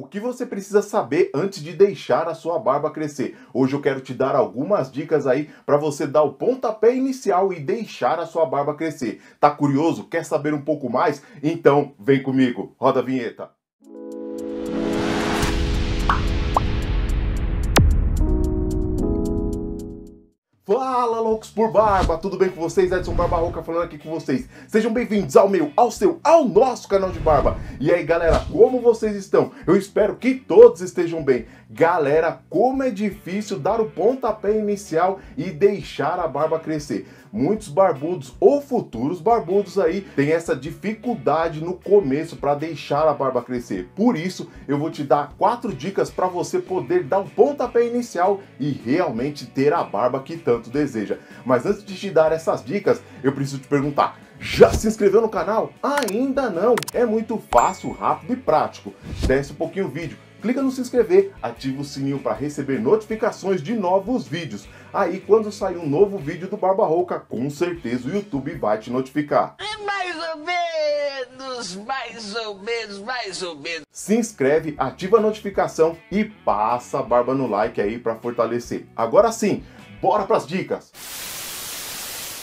O que você precisa saber antes de deixar a sua barba crescer? Hoje eu quero te dar algumas dicas aí para você dar o pontapé inicial e deixar a sua barba crescer. Tá curioso? Quer saber um pouco mais? Então vem comigo, roda a vinheta. Fala, loucos por barba! Tudo bem com vocês? Edson Barbarroca falando aqui com vocês. Sejam bem-vindos ao meu, ao seu, ao nosso canal de barba. E aí, galera, como vocês estão? Eu espero que todos estejam bem. Galera, como é difícil dar o pontapé inicial e deixar a barba crescer muitos barbudos ou futuros barbudos aí têm essa dificuldade no começo para deixar a barba crescer. Por isso, eu vou te dar quatro dicas para você poder dar um pontapé inicial e realmente ter a barba que tanto deseja. Mas antes de te dar essas dicas, eu preciso te perguntar: já se inscreveu no canal? Ainda não? É muito fácil, rápido e prático. Desce um pouquinho o vídeo clica no se inscrever, ativa o sininho para receber notificações de novos vídeos. Aí quando sair um novo vídeo do Barba Rouca, com certeza o YouTube vai te notificar. É mais ou menos, mais ou menos, mais ou menos. Se inscreve, ativa a notificação e passa a barba no like aí para fortalecer. Agora sim, bora para as dicas.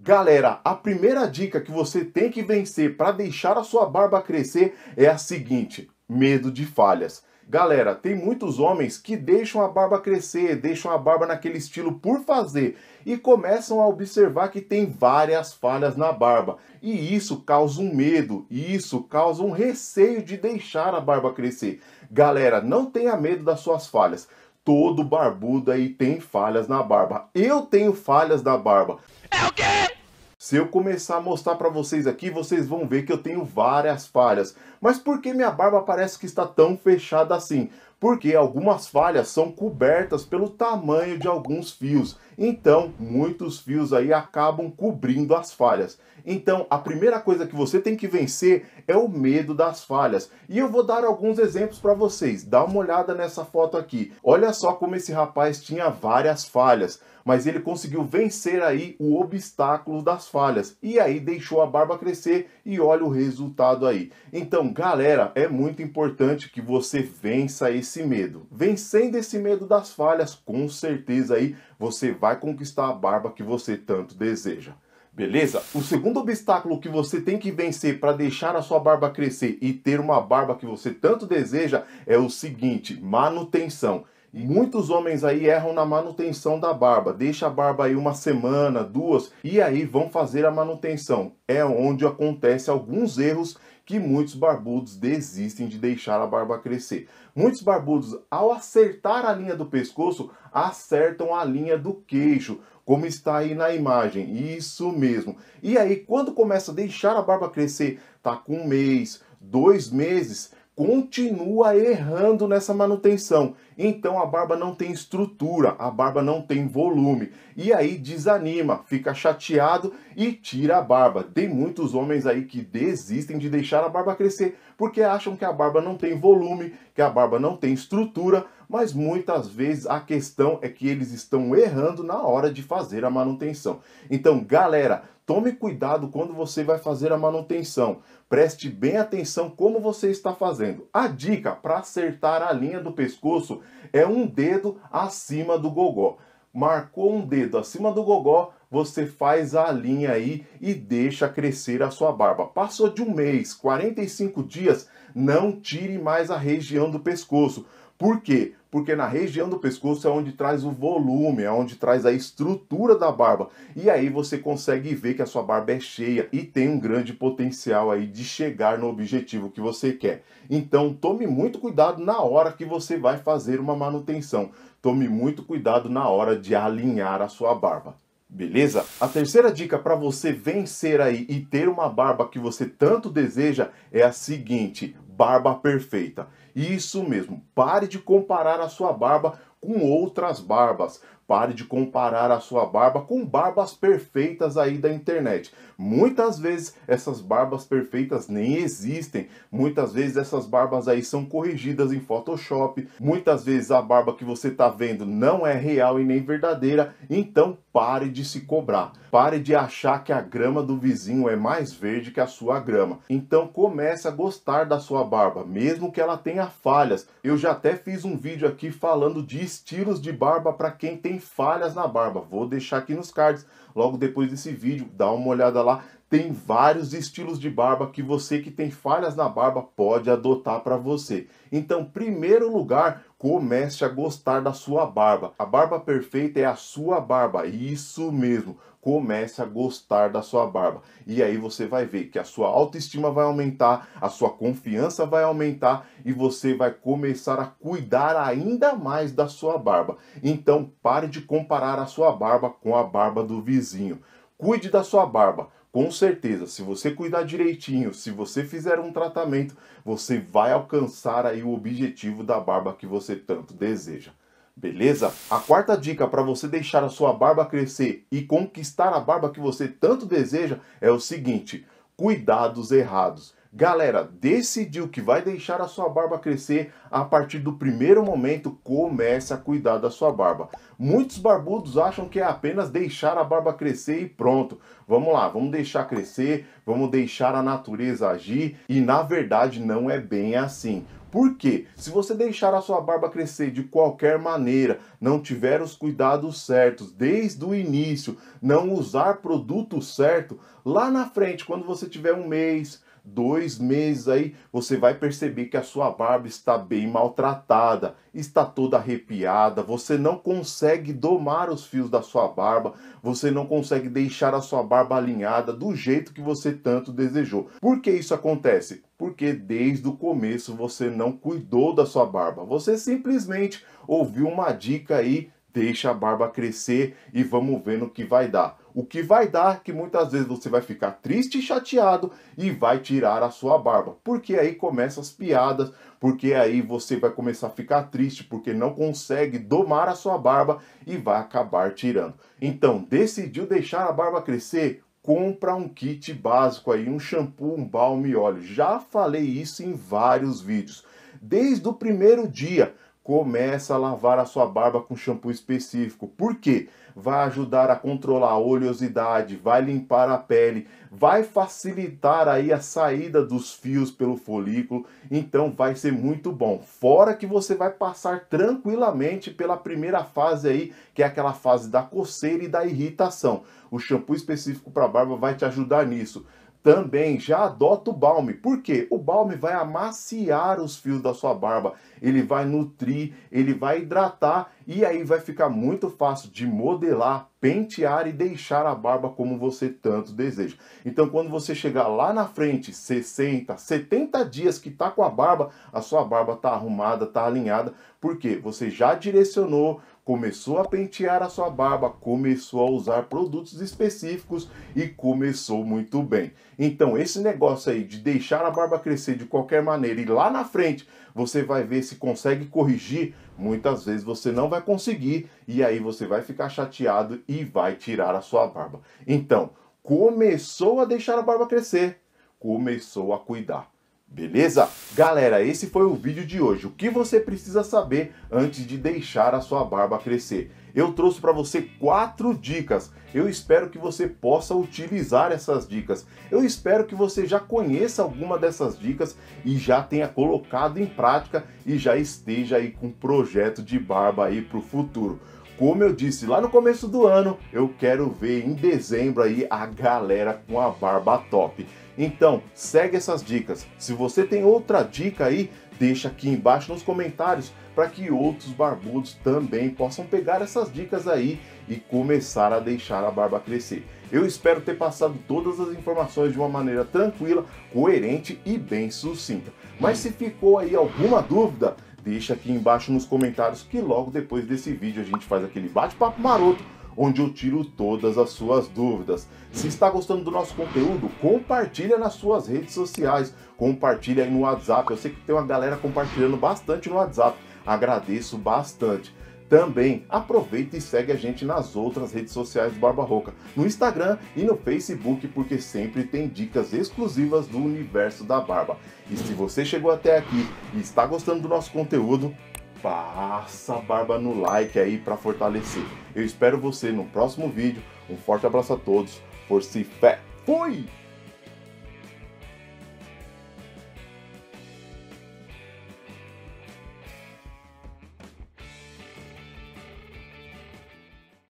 Galera, a primeira dica que você tem que vencer para deixar a sua barba crescer é a seguinte: medo de falhas. Galera, tem muitos homens que deixam a barba crescer, deixam a barba naquele estilo por fazer e começam a observar que tem várias falhas na barba. E isso causa um medo, e isso causa um receio de deixar a barba crescer. Galera, não tenha medo das suas falhas. Todo barbudo aí tem falhas na barba. Eu tenho falhas na barba. É o quê? Se eu começar a mostrar para vocês aqui, vocês vão ver que eu tenho várias falhas. Mas por que minha barba parece que está tão fechada assim? porque algumas falhas são cobertas pelo tamanho de alguns fios. Então, muitos fios aí acabam cobrindo as falhas. Então, a primeira coisa que você tem que vencer é o medo das falhas. E eu vou dar alguns exemplos para vocês. Dá uma olhada nessa foto aqui. Olha só como esse rapaz tinha várias falhas, mas ele conseguiu vencer aí o obstáculo das falhas. E aí deixou a barba crescer e olha o resultado aí. Então, galera, é muito importante que você vença esse esse medo, vencendo esse medo das falhas, com certeza aí você vai conquistar a barba que você tanto deseja. Beleza? O segundo obstáculo que você tem que vencer para deixar a sua barba crescer e ter uma barba que você tanto deseja é o seguinte: manutenção. Muitos homens aí erram na manutenção da barba, deixa a barba aí uma semana, duas e aí vão fazer a manutenção. É onde acontece alguns erros que muitos barbudos desistem de deixar a barba crescer. Muitos barbudos, ao acertar a linha do pescoço, acertam a linha do queixo, como está aí na imagem. Isso mesmo. E aí, quando começa a deixar a barba crescer, tá com um mês, dois meses, continua errando nessa manutenção. Então a barba não tem estrutura, a barba não tem volume. E aí desanima, fica chateado e tira a barba. Tem muitos homens aí que desistem de deixar a barba crescer porque acham que a barba não tem volume, que a barba não tem estrutura, mas muitas vezes a questão é que eles estão errando na hora de fazer a manutenção. Então, galera, Tome cuidado quando você vai fazer a manutenção. Preste bem atenção como você está fazendo. A dica para acertar a linha do pescoço é um dedo acima do gogó. Marcou um dedo acima do gogó, você faz a linha aí e deixa crescer a sua barba. Passou de um mês, 45 dias, não tire mais a região do pescoço. Por quê? porque na região do pescoço é onde traz o volume, é onde traz a estrutura da barba. E aí você consegue ver que a sua barba é cheia e tem um grande potencial aí de chegar no objetivo que você quer. Então tome muito cuidado na hora que você vai fazer uma manutenção. Tome muito cuidado na hora de alinhar a sua barba. Beleza? A terceira dica para você vencer aí e ter uma barba que você tanto deseja é a seguinte: barba perfeita. Isso mesmo, pare de comparar a sua barba com outras barbas. Pare de comparar a sua barba com barbas perfeitas aí da internet. Muitas vezes essas barbas perfeitas nem existem. Muitas vezes essas barbas aí são corrigidas em Photoshop. Muitas vezes a barba que você está vendo não é real e nem verdadeira. Então pare de se cobrar. Pare de achar que a grama do vizinho é mais verde que a sua grama. Então comece a gostar da sua barba, mesmo que ela tenha falhas. Eu já até fiz um vídeo aqui falando disso estilos de barba para quem tem falhas na barba. Vou deixar aqui nos cards, logo depois desse vídeo, dá uma olhada lá. Tem vários estilos de barba que você que tem falhas na barba pode adotar para você. Então, primeiro lugar, comece a gostar da sua barba. A barba perfeita é a sua barba, isso mesmo. Comece a gostar da sua barba. E aí você vai ver que a sua autoestima vai aumentar, a sua confiança vai aumentar e você vai começar a cuidar ainda mais da sua barba. Então pare de comparar a sua barba com a barba do vizinho. Cuide da sua barba com certeza, se você cuidar direitinho, se você fizer um tratamento, você vai alcançar aí o objetivo da barba que você tanto deseja. Beleza? A quarta dica para você deixar a sua barba crescer e conquistar a barba que você tanto deseja é o seguinte: cuidados errados. Galera, decidiu que vai deixar a sua barba crescer, a partir do primeiro momento comece a cuidar da sua barba. Muitos barbudos acham que é apenas deixar a barba crescer e pronto. Vamos lá, vamos deixar crescer, vamos deixar a natureza agir e na verdade não é bem assim. Porque se você deixar a sua barba crescer de qualquer maneira, não tiver os cuidados certos desde o início, não usar produto certo, lá na frente, quando você tiver um mês, dois meses aí, você vai perceber que a sua barba está bem maltratada, está toda arrepiada, você não consegue domar os fios da sua barba, você não consegue deixar a sua barba alinhada do jeito que você tanto desejou. Por que isso acontece? Porque desde o começo você não cuidou da sua barba, você simplesmente ouviu uma dica aí, deixa a barba crescer e vamos ver no que vai dar. O que vai dar que muitas vezes você vai ficar triste e chateado e vai tirar a sua barba. Porque aí começam as piadas, porque aí você vai começar a ficar triste porque não consegue domar a sua barba e vai acabar tirando. Então, decidiu deixar a barba crescer? compra um kit básico aí, um shampoo, um balme e óleo. Já falei isso em vários vídeos. Desde o primeiro dia, começa a lavar a sua barba com shampoo específico. Por quê? Vai ajudar a controlar a oleosidade, vai limpar a pele, vai facilitar aí a saída dos fios pelo folículo, então vai ser muito bom. Fora que você vai passar tranquilamente pela primeira fase aí, que é aquela fase da coceira e da irritação. O shampoo específico para barba vai te ajudar nisso também já adota o balme. Por quê? O balme vai amaciar os fios da sua barba, ele vai nutrir, ele vai hidratar e aí vai ficar muito fácil de modelar, pentear e deixar a barba como você tanto deseja. Então, quando você chegar lá na frente, 60, 70 dias que tá com a barba, a sua barba tá arrumada, tá alinhada, porque você já direcionou, começou a pentear a sua barba, começou a usar produtos específicos e começou muito bem. Então, esse negócio aí de deixar a barba crescer de qualquer maneira e lá na frente você vai ver se consegue corrigir, muitas vezes você não vai conseguir e aí você vai ficar chateado e vai tirar a sua barba. Então, começou a deixar a barba crescer, começou a cuidar. Beleza? Galera, esse foi o vídeo de hoje. O que você precisa saber antes de deixar a sua barba crescer? Eu trouxe para você quatro dicas. Eu espero que você possa utilizar essas dicas. Eu espero que você já conheça alguma dessas dicas e já tenha colocado em prática e já esteja aí com um projeto de barba aí para o futuro. Como eu disse lá no começo do ano, eu quero ver em dezembro aí a galera com a barba top. Então, segue essas dicas. Se você tem outra dica aí, deixa aqui embaixo nos comentários para que outros barbudos também possam pegar essas dicas aí e começar a deixar a barba crescer. Eu espero ter passado todas as informações de uma maneira tranquila, coerente e bem sucinta. Mas se ficou aí alguma dúvida, deixa aqui embaixo nos comentários que logo depois desse vídeo a gente faz aquele bate-papo maroto onde eu tiro todas as suas dúvidas. Se está gostando do nosso conteúdo, compartilha nas suas redes sociais, compartilha aí no WhatsApp. Eu sei que tem uma galera compartilhando bastante no WhatsApp. Agradeço bastante. Também aproveita e segue a gente nas outras redes sociais do Barba Roca, no Instagram e no Facebook, porque sempre tem dicas exclusivas do universo da barba. E se você chegou até aqui e está gostando do nosso conteúdo, passa a barba no like aí para fortalecer. Eu espero você no próximo vídeo. Um forte abraço a todos. Força e fé. Fui!